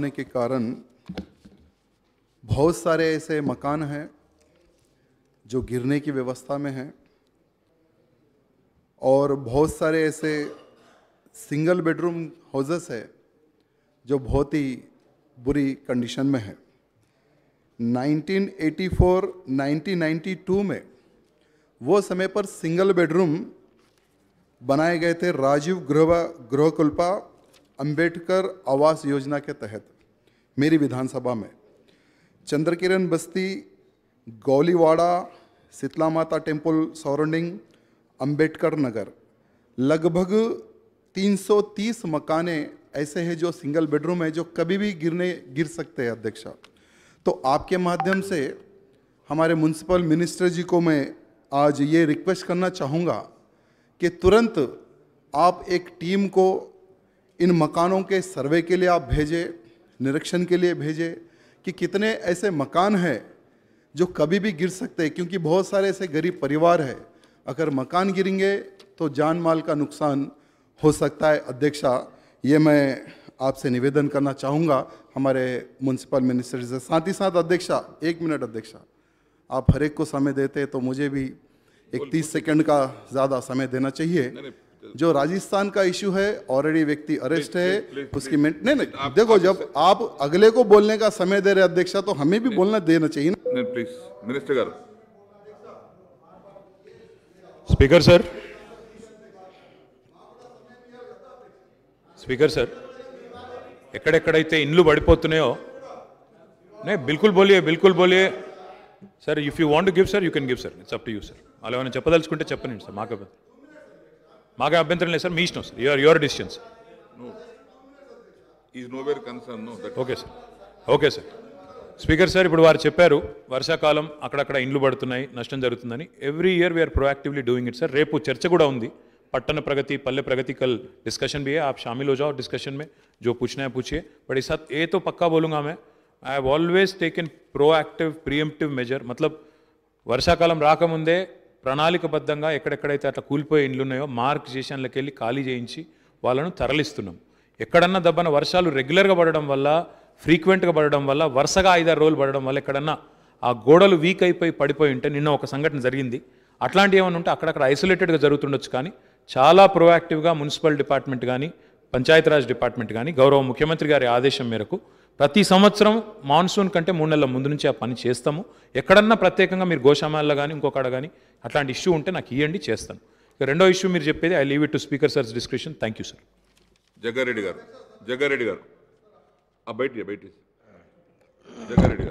होने के कारण बहुत सारे ऐसे मकान हैं जो गिरने की व्यवस्था में हैं और बहुत सारे ऐसे सिंगल बेडरूम हाउसेस है जो बहुत ही बुरी कंडीशन में है 1984 1992 में वो समय पर सिंगल बेडरूम बनाए गए थे राजीव गृह गृहकुल्पा अंबेडकर आवास योजना के तहत मेरी विधानसभा में चंद्रकिरण बस्ती गौलीवाड़ा शीतला माता टेम्पल सराउंडिंग अंबेडकर नगर लगभग 330 मकाने ऐसे हैं जो सिंगल बेडरूम है जो कभी भी गिरने गिर सकते हैं अध्यक्ष तो आपके माध्यम से हमारे म्यूनसिपल मिनिस्टर जी को मैं आज ये रिक्वेस्ट करना चाहूँगा कि तुरंत आप एक टीम को इन मकानों के सर्वे के लिए आप भेजें निरीक्षण के लिए भेजें कि कितने ऐसे मकान हैं जो कभी भी गिर सकते हैं क्योंकि बहुत सारे ऐसे गरीब परिवार है अगर मकान गिरेंगे तो जान माल का नुकसान हो सकता है अध्यक्षा ये मैं आपसे निवेदन करना चाहूँगा हमारे म्यूनसिपल मिनिस्टर से साथ ही साथ अध्यक्षा एक मिनट अध्यक्षा आप हर एक को समय देते तो मुझे भी एक तीस सेकेंड का ज़्यादा समय देना चाहिए जो राजस्थान का इश्यू है ऑलरेडी व्यक्ति अरेस्ट है उसकी नहीं नहीं देखो जब आप अगले को बोलने का समय दे रहे अध्यक्ष तो हमें भी बोलना देना चाहिए ना प्लीज मिनिस्टर गर्व स्पीकर सर स्पीकर सर एक्डते इंडल पड़पो नहीं बिल्कुल बोलिए बिल्कुल बोलिए sir if you want to give sir you can give sir it's up to you sir अलग चपदल सर मैं మాకు అభ్యంతరం లేదు సార్ మీ ఇష్టం sir your your decision sir is no okay sir okay sir speaker sir ఇప్పుడు వారు చెప్పారు వర్షాకాలం అక్కడక్కడ ఇండ్లు పడుతున్నాయి నష్టం జరుగుతుందని every year we are proactively doing it sir రేపు చర్చ కూడా ఉంది పట్టణ ప్రగతి పల్లె ప్రగతి కల్ డిస్కషన్ బి ఆప్ షామిల్ शामिल డిస్కషన్ మే జో में పూచే బట్ ఈ సార్ ఏతో పక్కా బోలుగా మే ఐ पक्का ఆల్వేస్ मैं आई हैव ऑलवेज टेकन వర్షాకాలం రాకముందే ప్రణాళికబద్ధంగా ఎక్కడెక్కడైతే అట్లా కూలిపోయే ఇండ్లు ఉన్నాయో మార్క్ చేసేందులోకి వెళ్ళి ఖాళీ చేయించి వాళ్ళను తరలిస్తున్నాం ఎక్కడన్నా దెబ్బన వర్షాలు రెగ్యులర్గా పడడం వల్ల ఫ్రీక్వెంట్గా పడడం వల్ల వరుసగా ఐదారు రోజులు పడడం వల్ల ఎక్కడన్నా ఆ గోడలు వీక్ అయిపోయి పడిపోయి ఉంటే నిన్న ఒక సంఘటన జరిగింది అట్లాంటివి ఏమైనా ఉంటే అక్కడక్కడ ఐసోలేటెడ్గా జరుగుతుండొచ్చు కానీ చాలా ప్రొయాక్టివ్గా మున్సిపల్ డిపార్ట్మెంట్ కానీ పంచాయతీరాజ్ డిపార్ట్మెంట్ కానీ గౌరవ ముఖ్యమంత్రి గారి ఆదేశం మేరకు ప్రతి సంవత్సరం మాన్సూన్ కంటే మూడు నెలల ముందు నుంచి ఆ పని చేస్తాము ఎక్కడన్నా ప్రత్యేకంగా మీరు గోశామాల్లో కానీ ఇంకొకడ కానీ అట్లాంటి ఇష్యూ ఉంటే నాకు ఇవ్వండి చేస్తాను రెండో ఇష్యూ మీరు చెప్పేది I leave it to speaker sir's description thank you sir Jaggareddy garu Jaggareddy గారు బయట బయట జగ్గారెడ్డి గారు